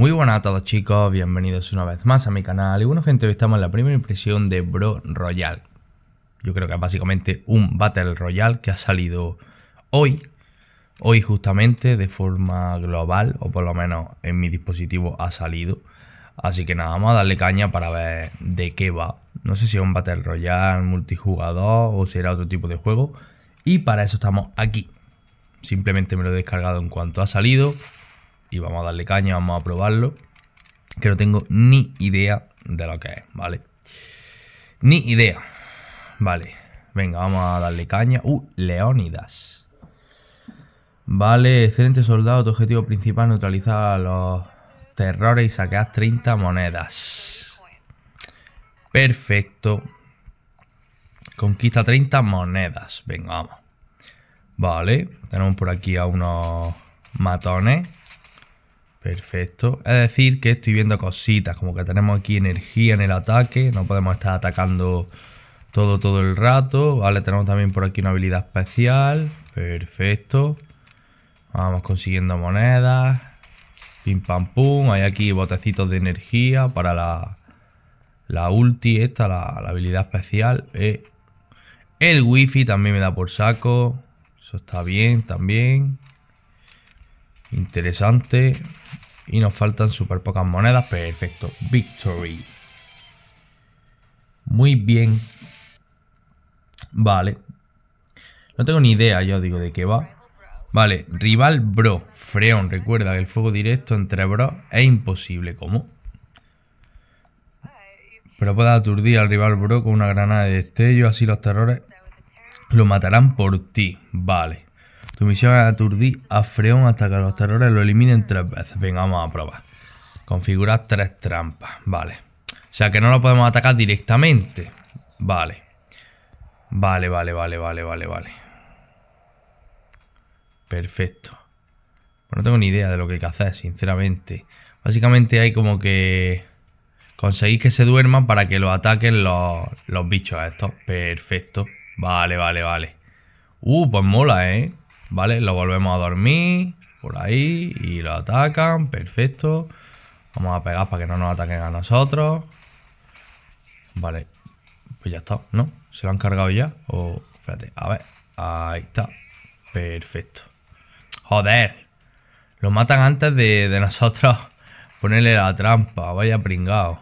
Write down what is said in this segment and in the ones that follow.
Muy buenas a todos chicos, bienvenidos una vez más a mi canal y bueno gente, hoy estamos en la primera impresión de Bro Royal. Yo creo que es básicamente un Battle Royale que ha salido hoy, hoy justamente de forma global o por lo menos en mi dispositivo ha salido. Así que nada, vamos a darle caña para ver de qué va. No sé si es un Battle Royale multijugador o será otro tipo de juego y para eso estamos aquí. Simplemente me lo he descargado en cuanto ha salido y vamos a darle caña, vamos a probarlo. Que no tengo ni idea de lo que es, ¿vale? Ni idea. Vale, venga, vamos a darle caña. Uh, Leónidas. Vale, excelente soldado, tu objetivo principal es neutralizar los terrores y saquear 30 monedas. Perfecto. Conquista 30 monedas. Venga, vamos. Vale, tenemos por aquí a unos matones. Perfecto. Es decir, que estoy viendo cositas, como que tenemos aquí energía en el ataque, no podemos estar atacando todo, todo el rato. Vale, tenemos también por aquí una habilidad especial. Perfecto. Vamos consiguiendo monedas. Pim pam pum. Hay aquí botecitos de energía para la, la ulti, esta, la, habilidad especial. Eh, el wifi también me da por saco. Eso está bien también. Interesante. Y nos faltan súper pocas monedas. Perfecto. Victory. Muy bien. Vale. No tengo ni idea, yo digo, de qué va. Vale, rival bro. Freon, recuerda que el fuego directo entre bro es imposible. ¿Cómo? Pero puedes aturdir al rival bro con una granada de destello. Así los terrores lo matarán por ti. Vale. Tu misión es aturdir a Freón hasta que los terrores lo eliminen tres veces. Venga, vamos a probar. Configurar tres trampas. Vale. O sea que no lo podemos atacar directamente. Vale. Vale, vale, vale, vale, vale, vale. Perfecto. Pues no tengo ni idea de lo que hay que hacer, sinceramente. Básicamente hay como que conseguís que se duerman para que lo ataquen los, los bichos estos. Perfecto. Vale, vale, vale. Uh, pues mola, ¿eh? ¿vale? Lo volvemos a dormir por ahí y lo atacan, perfecto. Vamos a pegar para que no nos ataquen a nosotros. Vale, pues ya está, ¿no? ¿Se lo han cargado ya? O, espérate, a ver, ahí está, perfecto. ¡Joder! Lo matan antes de, de nosotros ponerle la trampa, vaya pringado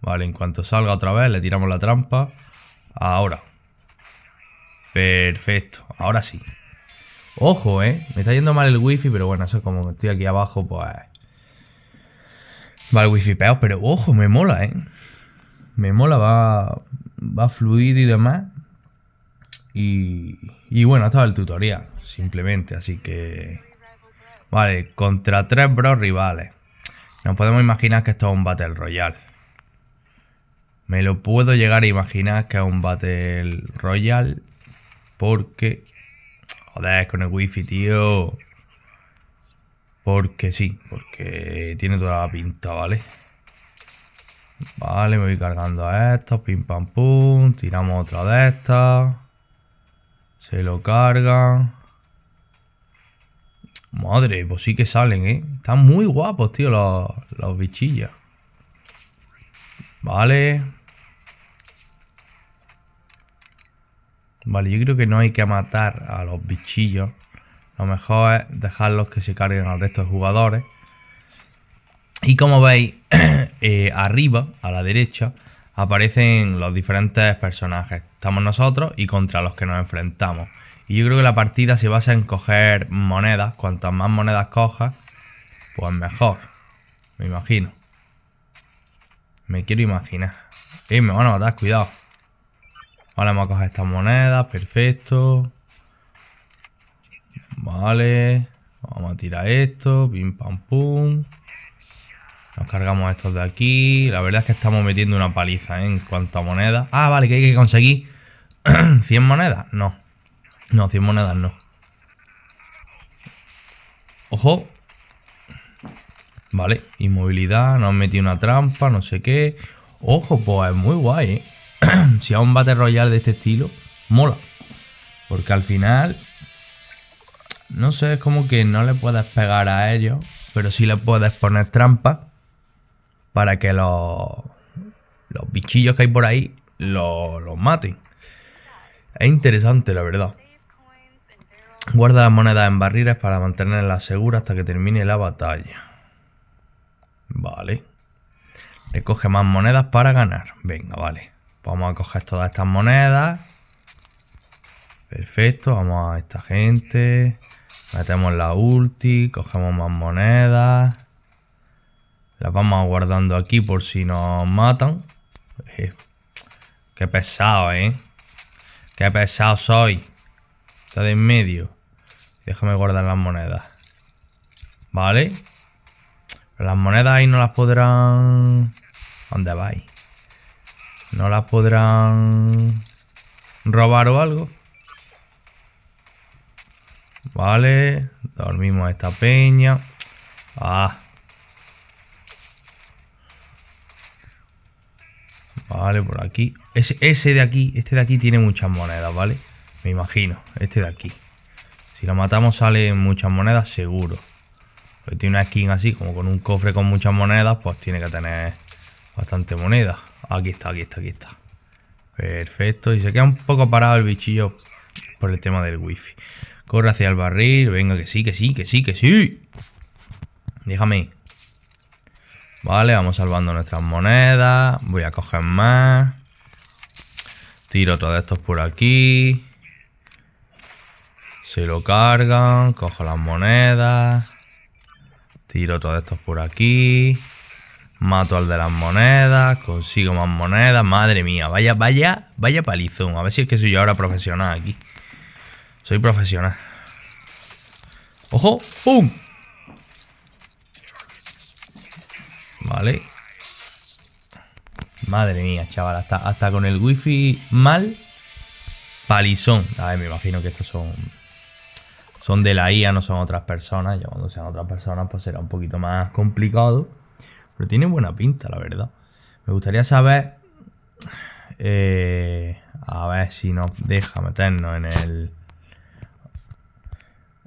Vale, en cuanto salga otra vez le tiramos la trampa. Ahora. Perfecto, ahora sí. Ojo, eh. Me está yendo mal el wifi, pero bueno, eso es como estoy aquí abajo, pues. Va wifi peor, pero ojo, me mola, eh. Me mola, va, va fluido y demás. Y, y bueno, es el tutorial, simplemente. Así que. Vale, contra tres bros rivales. Nos podemos imaginar que esto es un Battle Royale. Me lo puedo llegar a imaginar que es un Battle Royale. Porque Joder, con el wifi, tío. Porque sí, porque tiene toda la pinta, ¿vale? Vale, me voy cargando a estos, pim pam pum. Tiramos otra de estas. Se lo cargan. Madre, pues sí que salen, ¿eh? Están muy guapos, tío, los, los bichillas. Vale. Vale, yo creo que no hay que matar a los bichillos. Lo mejor es dejarlos que se carguen al resto de jugadores. Y como veis, eh, arriba, a la derecha, aparecen los diferentes personajes. Estamos nosotros y contra los que nos enfrentamos. Y yo creo que la partida se basa en coger monedas. Cuantas más monedas cojas, pues mejor. Me imagino. Me quiero imaginar. Y me van a matar, cuidado. Vale, vamos a coger estas monedas, perfecto. Vale, vamos a tirar esto, pim pam pum. Nos cargamos estos de aquí. La verdad es que estamos metiendo una paliza ¿eh? en cuanto a monedas. Ah, vale, que hay que conseguir 100 monedas. No, no, 100 monedas no. Ojo. Vale, inmovilidad, nos han metido una trampa, no sé qué. Ojo, pues es muy guay, ¿eh? si a un Battle royal de este estilo, mola. Porque al final, no sé, es como que no le puedes pegar a ellos, pero sí le puedes poner trampa para que los, los bichillos que hay por ahí los, maten. Es interesante, la verdad. Guarda las monedas en barriles para mantenerlas seguras hasta que termine la batalla. Vale. Recoge más monedas para ganar. Venga, vale. Vamos a coger todas estas monedas. Perfecto, vamos a esta gente. Metemos la ulti, cogemos más monedas. Las vamos guardando aquí por si nos matan. Eh, qué pesado, ¿eh? Qué pesado soy. Está de en medio. Déjame guardar las monedas. Vale. las monedas ahí no las podrán... ¿Dónde vais? ¿No la podrán robar o algo? Vale, dormimos esta peña. Ah. Vale, por aquí. Ese, de aquí, este de aquí tiene muchas monedas, ¿vale? Me imagino, este de aquí. Si la matamos sale muchas monedas, seguro. Porque tiene una skin así, como con un cofre con muchas monedas, pues tiene que tener bastante moneda. Aquí está, aquí está, aquí está. Perfecto. Y se queda un poco parado el bichillo por el tema del wifi. Corre hacia el barril. Venga, que sí, que sí, que sí, que sí. Déjame. Vale, vamos salvando nuestras monedas. Voy a coger más. Tiro todos estos por aquí. Se lo cargan. Cojo las monedas. Tiro todos estos por aquí. Mato al de las monedas, consigo más monedas. Madre mía, vaya, vaya, vaya palizón. A ver si es que soy yo ahora profesional aquí. Soy profesional. ¡Ojo! ¡Pum! Vale. Madre mía, chaval. Hasta, hasta con el wifi mal. Palizón. A ver, me imagino que estos son... Son de la IA, no son otras personas. Ya cuando sean otras personas, pues será un poquito más complicado. Pero tiene buena pinta, la verdad. Me gustaría saber... Eh, a ver si nos deja meternos en el...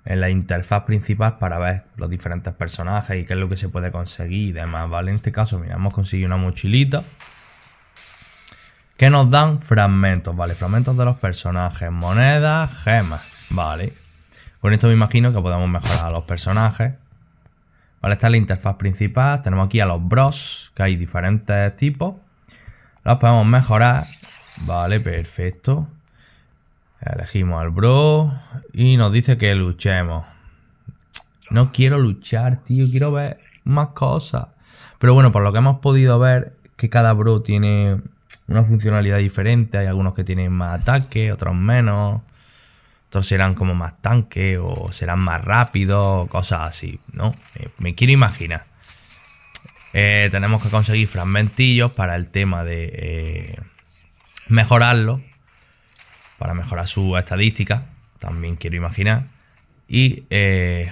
En la interfaz principal para ver los diferentes personajes y qué es lo que se puede conseguir y demás, ¿vale? En este caso, mira, hemos conseguido una mochilita. Que nos dan fragmentos, ¿vale? Fragmentos de los personajes, monedas, gemas, ¿vale? Con esto me imagino que podemos mejorar a los personajes Vale, esta es la interfaz principal. Tenemos aquí a los bros, que hay diferentes tipos. Los podemos mejorar. Vale, perfecto. Elegimos al bro y nos dice que luchemos. No quiero luchar, tío. Quiero ver más cosas. Pero bueno, por lo que hemos podido ver, que cada bro tiene una funcionalidad diferente. Hay algunos que tienen más ataque, otros menos serán como más tanque o serán más rápidos, cosas así, ¿no? Eh, me quiero imaginar. Eh, tenemos que conseguir fragmentillos para el tema de eh, mejorarlo, para mejorar su estadística, también quiero imaginar. Y,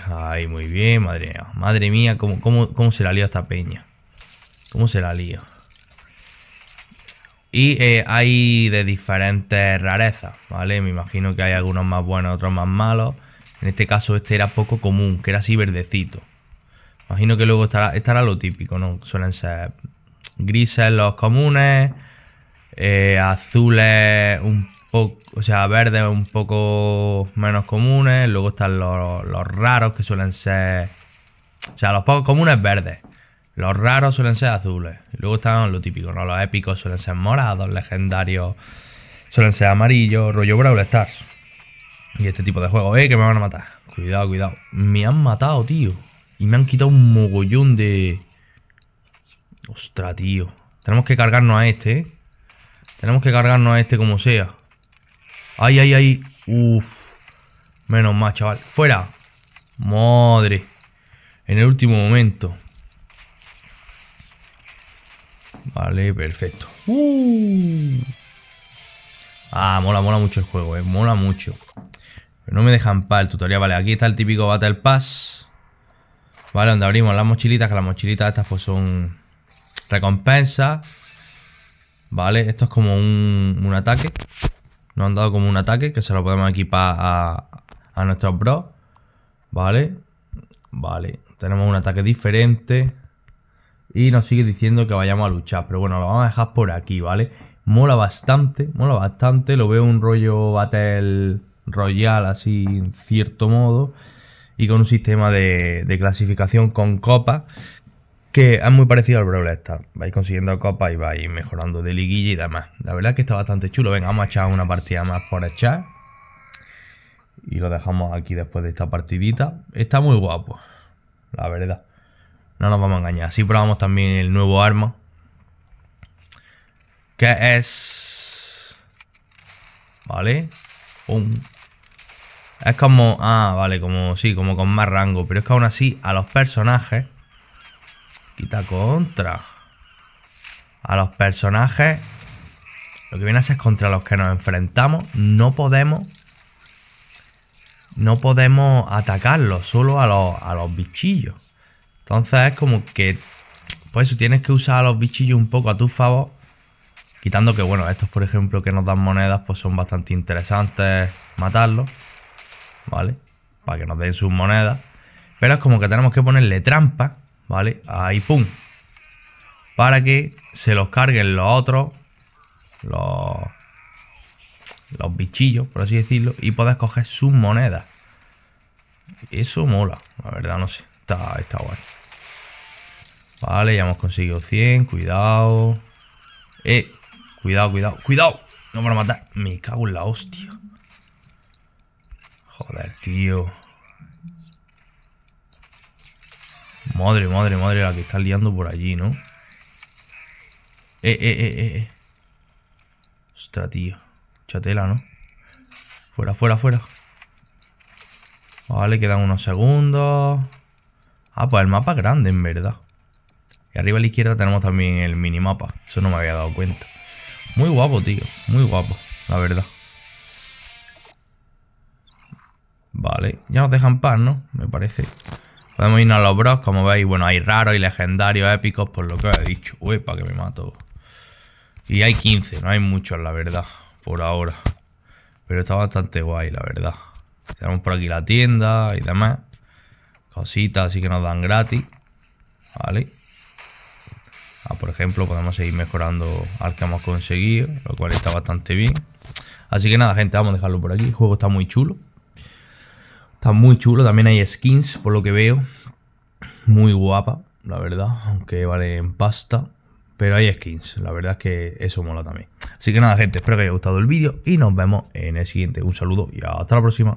ay, muy bien, madre mía, madre mía, ¿cómo, cómo, se la lío esta peña? ¿Cómo se la lío? Y eh, hay de diferentes rarezas, ¿vale? Me imagino que hay algunos más buenos, otros más malos. En este caso este era poco común, que era así verdecito. Imagino que luego estará, lo típico, ¿no? Suelen ser grises los comunes, eh, azules un poco, o sea, verdes un poco menos comunes. Luego están los, raros que suelen ser... O sea, los poco comunes verdes. Los raros suelen ser azules. luego están los típicos, ¿no? Los épicos suelen ser morados, legendarios suelen ser amarillos, rollo Brawl Stars. Y este tipo de juegos, eh, que me van a matar. Cuidado, cuidado. Me han matado, tío. Y me han quitado un mogollón de... Ostras, tío. Tenemos que cargarnos a este, ¿eh? Tenemos que cargarnos a este como sea. Ay, ay, ay. Uf. Menos mal, chaval. Fuera. Madre. En el último momento. Vale, perfecto. Uh. Ah, mola, mola mucho el juego, eh. Mola mucho. Pero no me dejan para el tutorial. Vale, aquí está el típico Battle Pass. Vale, donde abrimos las mochilitas, que las mochilitas estas pues son recompensas. Vale, esto es como un, un ataque. Nos han dado como un ataque que se lo podemos equipar a, a nuestros bros. Vale, vale. Tenemos un ataque diferente y nos sigue diciendo que vayamos a luchar. Pero bueno, lo vamos a dejar por aquí, ¿vale? Mola bastante, mola bastante. Lo veo un rollo Battle Royale así, en cierto modo. Y con un sistema de, clasificación con copa que es muy parecido al Brawl Stars. Vais consiguiendo copa y vais mejorando de liguilla y demás. La verdad es que está bastante chulo. Venga, vamos a echar una partida más por echar. Y lo dejamos aquí después de esta partidita. Está muy guapo, la verdad. No nos vamos a engañar. Así probamos también el nuevo arma. Que es... Vale. Un... Es como... Ah, vale, como... Sí, como con más rango. Pero es que aún así, a los personajes... Quita contra. A los personajes... Lo que viene a ser contra los que nos enfrentamos. No podemos no podemos atacarlos, solo a los, a los bichillos. Entonces es como que, pues tienes que usar a los bichillos un poco a tu favor. Quitando que, bueno, estos por ejemplo que nos dan monedas, pues son bastante interesantes matarlos. ¿Vale? Para que nos den sus monedas. Pero es como que tenemos que ponerle trampa, ¿vale? Ahí, pum. Para que se los carguen los otros. Los, los bichillos, por así decirlo. Y puedas coger sus monedas. Eso mola, la verdad, no sé. Está, está guay. Vale, ya hemos conseguido 100. Cuidado. Eh, cuidado, cuidado, cuidado. No me van a matar. Me cago en la hostia. Joder, tío. Madre, madre, madre, la que está liando por allí, ¿no? Eh, eh, eh, eh. eh. Ostras, tío. Chatela, ¿no? Fuera, fuera, fuera. Vale, quedan unos segundos. Ah, pues el mapa es grande, en verdad. Y arriba a la izquierda tenemos también el minimapa. Eso no me había dado cuenta. Muy guapo, tío. Muy guapo, la verdad. Vale, ya nos dejan paz, ¿no? Me parece. Podemos irnos a los bros, como veis. Bueno, hay raros y legendarios, épicos, por lo que he dicho. Uy, para que me mato. Y hay 15, no hay muchos, la verdad, por ahora. Pero está bastante guay, la verdad. Tenemos por aquí la tienda y demás cositas así que nos dan gratis, ¿vale? Ah, por ejemplo, podemos seguir mejorando al que hemos conseguido, lo cual está bastante bien. Así que nada, gente, vamos a dejarlo por aquí. El juego está muy chulo. Está muy chulo. También hay skins, por lo que veo. Muy guapa, la verdad. Aunque vale en pasta. Pero hay skins. La verdad es que eso mola también. Así que nada, gente. Espero que haya gustado el vídeo. Y nos vemos en el siguiente. Un saludo y hasta la próxima.